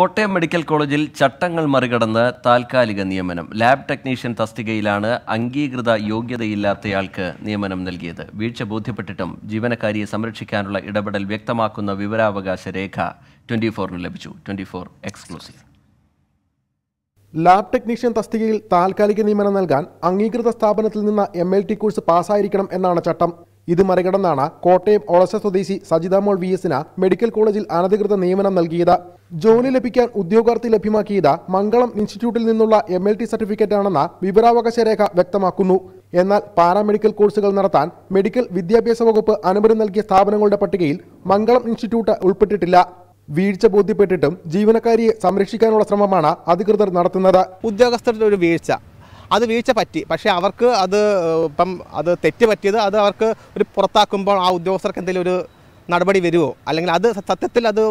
Kottayam medical കോളേജിൽ ചട്ടങ്ങൾ മറികടന്ന് താൽക്കാലിക നിയമനം ലാബ് ടെക്നീഷ്യൻ തസ്തികയിലാണ് അംഗീകൃത യോഗ്യതയില്ലാത്തയാൾക്ക് നിയമനം നൽകിയത് വീഴ്ച ബോധ്യപ്പെട്ടിട്ടും ജീവനക്കാരിയെ സംരക്ഷിക്കാനുള്ള ഇടപെടൽ വ്യക്തമാക്കുന്ന വിവരാവകാശ രേഖ ട്വന്റി ഫോറിന് ലഭിച്ചു twenty four exclusive lab technician തസ്തികയിൽ താൽക്കാലിക നിയമനം നൽകാൻ അംഗീകൃത സ്ഥാപനത്തിൽ നിന്ന് എം എൽ ടി കോഴ്സ് പാസ്സായിരിക്കണം എന്നാണ് ചട്ടം ഇത് മറികടന്നാണ് കോട്ടയം ഒളശ സ്വദേശി സജിതാമോൾ വി എസിന് മെഡിക്കൽ കോളേജിൽ അനധികൃത നിയമനം നൽകിയത് ജോലി ലഭിക്കാൻ ഉദ്യോഗാർത്ഥി ലഭ്യമാക്കിയത് മംഗളം ഇൻസ്റ്റിറ്റ്യൂട്ടിൽ നിന്നുള്ള എം എൽ ടി സർട്ടിഫിക്കറ്റാണെന്ന് വിവരാവകാശ രേഖ വ്യക്തമാക്കുന്നു എന്നാൽ പാരാമെഡിക്കൽ കോഴ്സുകൾ നടത്താൻ മെഡിക്കൽ വിദ്യാഭ്യാസ വകുപ്പ് അനുമതി നൽകിയ സ്ഥാപനങ്ങളുടെ പട്ടികയിൽ മംഗളം ഇൻസ്റ്റിറ്റ്യൂട്ട് ഉൾപ്പെട്ടിട്ടില്ല വീഴ്ച ബോധ്യപ്പെട്ടിട്ടും ജീവനക്കാരിയെ സംരക്ഷിക്കാനുള്ള ശ്രമമാണ് അധികൃതർ നടത്തുന്നത് ഉദ്യോഗസ്ഥരുടെ ഒരു വീഴ്ച അത് വീഴ്ച പറ്റി പക്ഷേ അവർക്ക് അത് ഇപ്പം അത് തെറ്റ് പറ്റിയത് അത് അവർക്ക് ഒരു പുറത്താക്കുമ്പോൾ ആ ഉദ്യോഗസ്ഥർക്ക് എന്തെങ്കിലും ഒരു നടപടി വരുമോ അല്ലെങ്കിൽ അത് സത്യത്തിൽ അത്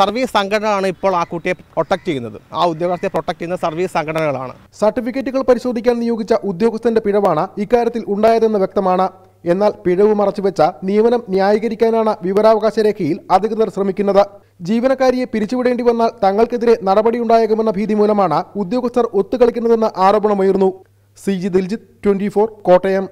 സർവീസ് സംഘടനയാണ് ഇപ്പോൾ ആ കുട്ടിയെ പ്രൊട്ടക്ട് ചെയ്യുന്നത് ആ ഉദ്യോഗസ്ഥയെ പ്രൊട്ടക്ട് ചെയ്യുന്ന സർവീസ് സംഘടനകളാണ് സർട്ടിഫിക്കറ്റുകൾ പരിശോധിക്കാൻ നിയോഗിച്ച ഉദ്യോഗസ്ഥന്റെ പിഴവാണ് ഇക്കാര്യത്തിൽ ഉണ്ടായതെന്ന് വ്യക്തമാണ് എന്നാൽ പിഴവ് മറച്ചുവെച്ച നിയമനം ന്യായീകരിക്കാനാണ് വിവരാവകാശ രേഖയിൽ അധികൃതർ ശ്രമിക്കുന്നത് ജീവനക്കാരിയെ പിരിച്ചുവിടേണ്ടി വന്നാൽ തങ്ങൾക്കെതിരെ നടപടിയുണ്ടായേക്കുമെന്ന ഭീതി മൂലമാണ് ഉദ്യോഗസ്ഥർ ഒത്തുകളിക്കുന്നതെന്ന് ആരോപണമുയർന്നു C G Diljith twenty Kottayam